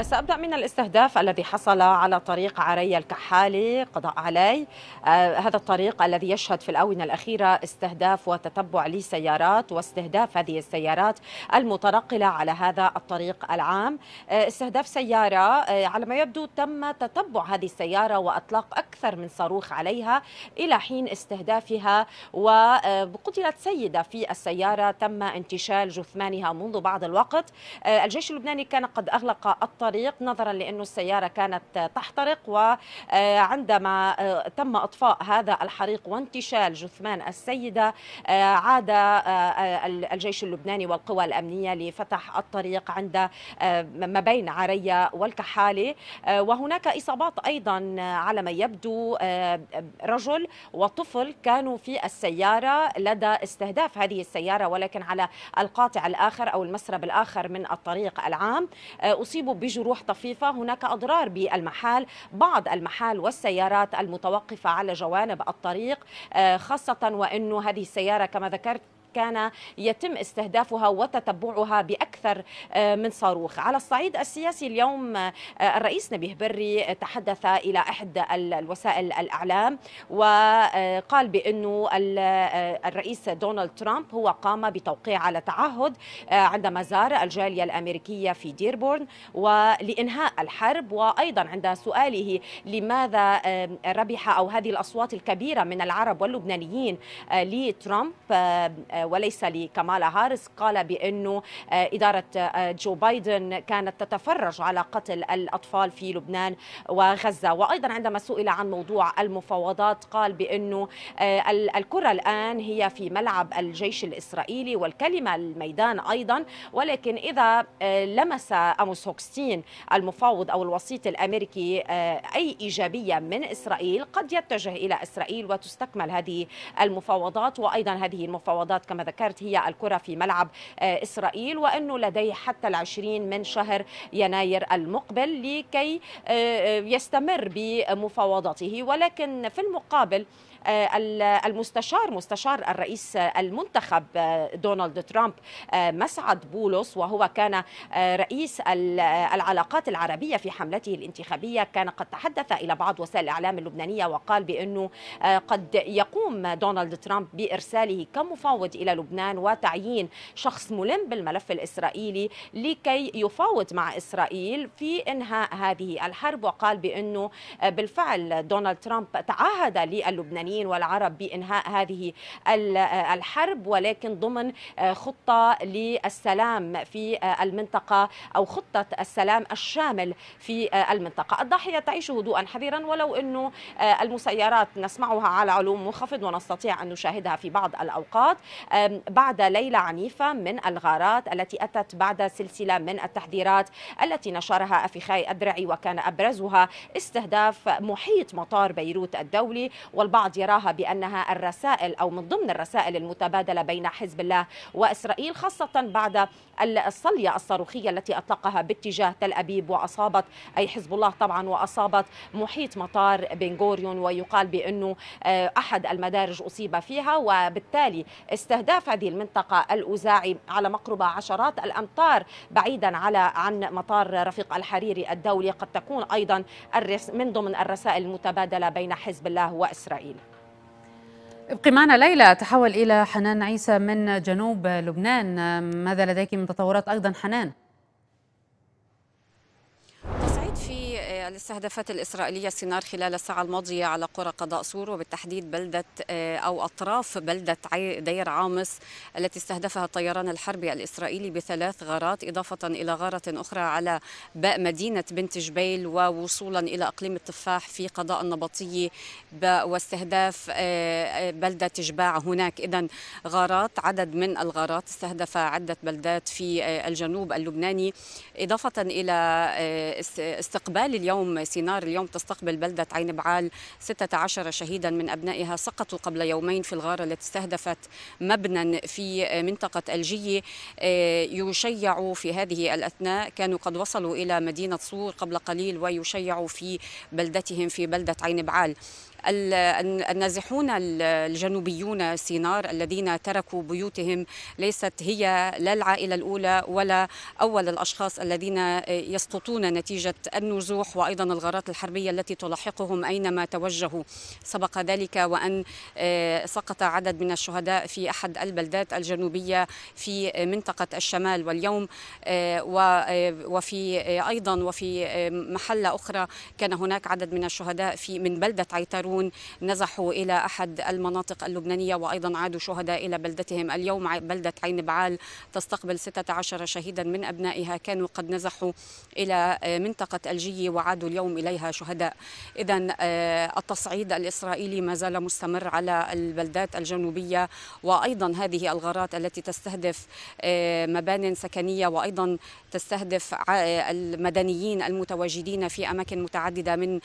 سأبدأ من الاستهداف الذي حصل على طريق عري الكحالي قضاء علي آه، هذا الطريق الذي يشهد في الآونة الأخيرة استهداف وتتبع لسيارات واستهداف هذه السيارات المتنقلة على هذا الطريق العام آه، استهداف سيارة آه، على ما يبدو تم تتبع هذه السيارة وأطلاق أكثر من صاروخ عليها إلى حين استهدافها وقتلت سيدة في السيارة تم انتشال جثمانها منذ بعض الوقت الجيش اللبناني كان قد أغلق الطريق الطريق نظرا لأنه السيارة كانت تحترق وعندما تم إطفاء هذا الحريق وانتشال جثمان السيدة عاد الجيش اللبناني والقوى الأمنية لفتح الطريق عند ما بين عرية والكحالي وهناك إصابات أيضا على ما يبدو رجل وطفل كانوا في السيارة لدى استهداف هذه السيارة ولكن على القاطع الآخر أو المسرب الآخر من الطريق العام أصيبوا جروح طفيفة هناك أضرار بالمحال بعض المحال والسيارات المتوقفة على جوانب الطريق آه، خاصة وأن هذه السيارة كما ذكرت كان يتم استهدافها وتتبعها بأكثر آه، من صاروخ على الصعيد السياسي اليوم آه، الرئيس نبيه بري تحدث إلى احد الوسائل الأعلام وقال بأنه آه، الرئيس دونالد ترامب هو قام بتوقيع على تعهد عندما زار الجالية الأمريكية في ديربورن ولإنهاء الحرب وأيضا عند سؤاله لماذا ربح أو هذه الأصوات الكبيرة من العرب واللبنانيين لترامب وليس لكمالا هارس قال بأنه آه، إدارة آه، جو بايدن كانت تتفرج على قتل الأطفال في لبنان وغزة وأيضا عندما سئل عن موضوع المفاوضات قال بأنه آه، الكرة الآن هي في ملعب الجيش الإسرائيلي والكلمة الميدان أيضا ولكن إذا لمس أموس هوكستين المفاوض أو الوسيط الأمريكي أي إيجابية من إسرائيل قد يتجه إلى إسرائيل وتستكمل هذه المفاوضات وأيضا هذه المفاوضات كما ذكرت هي الكرة في ملعب آه، إسرائيل وأنه لديه حتى العشرين من شهر يناير المقبل لكي آه، آه، يستمر بمفاوضاته ولكن في المقابل آه، المستشار مستشار الرئيس المنتخب آه، دونالد ترامب آه، مسعد بولوس وهو كان رئيس العلاقات العربية في حملته الانتخابية كان قد تحدث إلى بعض وسائل الإعلام اللبنانية وقال بأنه قد يقوم دونالد ترامب بإرساله كمفاوض إلى لبنان وتعيين شخص ملم بالملف الإسرائيلي لكي يفاوض مع إسرائيل في إنهاء هذه الحرب وقال بأنه بالفعل دونالد ترامب تعهد للبنانيين الإسرائيليين والعرب بإنهاء هذه آه، الحرب ولكن ضمن آه، خطة للسلام في آه، المنطقة أو خطة السلام الشامل في المنطقة الضاحية تعيش هدوءا حذرا ولو أنه المسيرات نسمعها على علوم منخفض ونستطيع أن نشاهدها في بعض الأوقات بعد ليلة عنيفة من الغارات التي أتت بعد سلسلة من التحذيرات التي نشرها أفيخاي الدرعي وكان أبرزها استهداف محيط مطار بيروت الدولي والبعض يراها بأنها الرسائل أو من ضمن الرسائل المتبادلة بين حزب الله وإسرائيل خاصة بعد الصلية الصاروخية التي أطلقها باتجاه تل أبيب وأصابت أي حزب الله طبعا وأصابت محيط مطار بن غوريون ويقال بأنه آه، أحد المدارج أصيب فيها وبالتالي استهداف هذه المنطقة الأوزاعي على مقربة عشرات الأمتار بعيدا على عن مطار رفيق الحريري الدولي قد تكون أيضا من ضمن الرسائل المتبادلة بين حزب الله وإسرائيل ابقي معنا ليلى تحول إلى حنان عيسى من جنوب لبنان ماذا لديك من تطورات أيضا حنان؟ الاستهدافات الإسرائيلية سينار خلال الساعة الماضية على قرى قضاء سور وبالتحديد بلدة آه، أو أطراف بلدة دير عامص التي استهدفها الطيران الحربي الإسرائيلي بثلاث غارات إضافة إلى غارة أخرى على مدينة بنت جبيل ووصولا إلى أقليم التفاح في قضاء النبطية واستهداف آه، آه، بلدة جباع هناك إذا غارات عدد من الغارات استهدف عدة بلدات في الجنوب اللبناني إضافة إلى استقبال اليوم اليوم سينار اليوم تستقبل بلدة عين بعال 16 شهيدا من أبنائها سقطوا قبل يومين في الغارة التي استهدفت مبنى في منطقة الجية آه، يشيع في هذه الأثناء كانوا قد وصلوا إلى مدينة صور قبل قليل ويشيعوا في بلدتهم في بلدة عين بعال النازحون الجنوبيون سينار الذين تركوا بيوتهم ليست هي لا العائلة الأولى ولا أول الأشخاص الذين يسقطون نتيجة النزوح وأيضا الغارات الحربية التي تلاحقهم أينما توجهوا سبق ذلك وأن آه، سقط عدد من الشهداء في أحد البلدات الجنوبية في منطقة الشمال واليوم آه، آه، وفي أيضا وفي محلة أخرى كان هناك عدد من الشهداء في من بلدة عيتارو ملايين نزحوا إلى أحد المناطق اللبنانية وأيضا عادوا شهداء إلى بلدتهم اليوم بلدة عين بعال تستقبل 16 شهيدا من أبنائها كانوا قد نزحوا إلى آه، منطقة الجي وعادوا اليوم إليها شهداء إذا آه، التصعيد الإسرائيلي ما زال مستمر على البلدات الجنوبية وأيضا هذه الغارات التي تستهدف آه، مبان سكنية وأيضا تستهدف المدنيين المتواجدين في أماكن متعددة من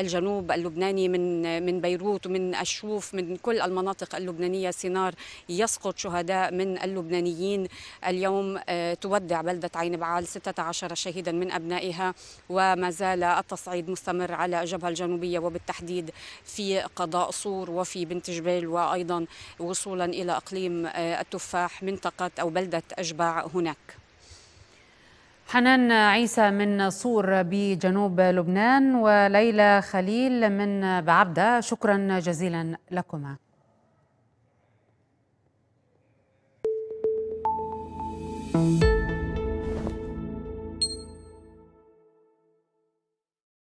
الجنوب اللبناني اللبناني من من بيروت ومن الشوف من كل المناطق اللبنانيه سينار يسقط شهداء من اللبنانيين اليوم آه، تودع بلده عين بعال 16 شهيدا من ابنائها وما زال التصعيد مستمر على الجبهه الجنوبيه وبالتحديد في قضاء صور وفي بنت جبيل وايضا وصولا الى اقليم آه، التفاح منطقه او بلده اجباع هناك حنان عيسى من صور بجنوب لبنان وليلى خليل من بعبدة شكرا جزيلا لكما thank you